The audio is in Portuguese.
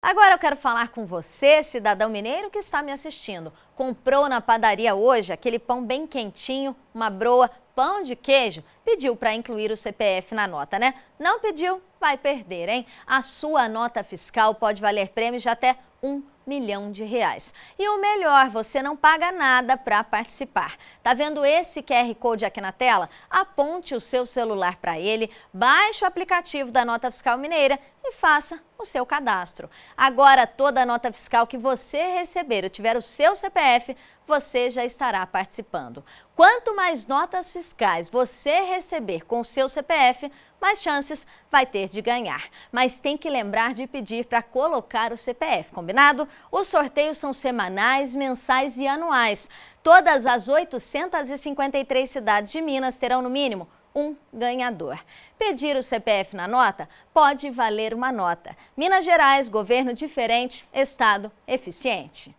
Agora eu quero falar com você, cidadão mineiro que está me assistindo. Comprou na padaria hoje aquele pão bem quentinho, uma broa, pão de queijo? Pediu para incluir o CPF na nota, né? Não pediu? Vai perder, hein? A sua nota fiscal pode valer prêmios de até um milhão de reais. E o melhor, você não paga nada para participar. Tá vendo esse QR Code aqui na tela? Aponte o seu celular para ele, baixe o aplicativo da Nota Fiscal Mineira e faça o seu cadastro. Agora, toda a nota fiscal que você receber ou tiver o seu CPF, você já estará participando. Quanto mais notas fiscais você receber com o seu CPF, mais chances vai ter de ganhar. Mas tem que lembrar de pedir para colocar o CPF, combinado? Os sorteios são semanais, mensais e anuais. Todas as 853 cidades de Minas terão, no mínimo, um ganhador. Pedir o CPF na nota pode valer uma nota. Minas Gerais, governo diferente, Estado eficiente.